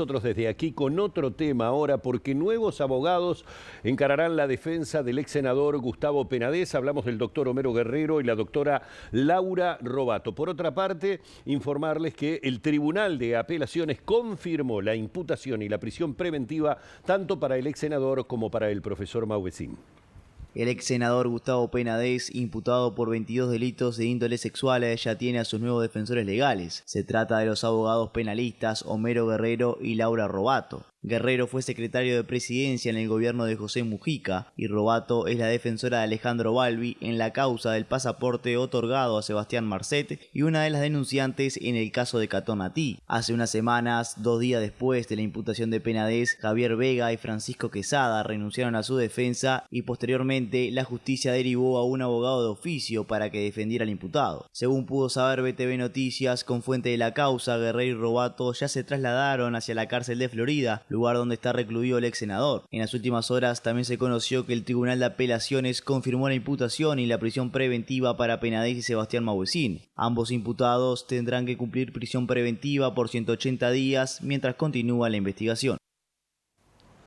nosotros desde aquí con otro tema ahora, porque nuevos abogados encararán la defensa del ex senador Gustavo Penades. Hablamos del doctor Homero Guerrero y la doctora Laura Robato. Por otra parte, informarles que el Tribunal de Apelaciones confirmó la imputación y la prisión preventiva tanto para el ex senador como para el profesor Mauvecín. El ex senador Gustavo Penades, imputado por 22 delitos de índole sexual, ya tiene a sus nuevos defensores legales. Se trata de los abogados penalistas Homero Guerrero y Laura Robato. Guerrero fue secretario de presidencia en el gobierno de José Mujica y Robato es la defensora de Alejandro Balbi en la causa del pasaporte otorgado a Sebastián Marcet y una de las denunciantes en el caso de Catonati. Hace unas semanas, dos días después de la imputación de Penades, Javier Vega y Francisco Quesada renunciaron a su defensa y posteriormente la justicia derivó a un abogado de oficio para que defendiera al imputado. Según pudo saber BTV Noticias, con fuente de la causa, Guerrero y Robato ya se trasladaron hacia la cárcel de Florida lugar donde está recluido el ex senador. En las últimas horas también se conoció que el Tribunal de Apelaciones confirmó la imputación y la prisión preventiva para Penadez y Sebastián Mauesín. Ambos imputados tendrán que cumplir prisión preventiva por 180 días mientras continúa la investigación.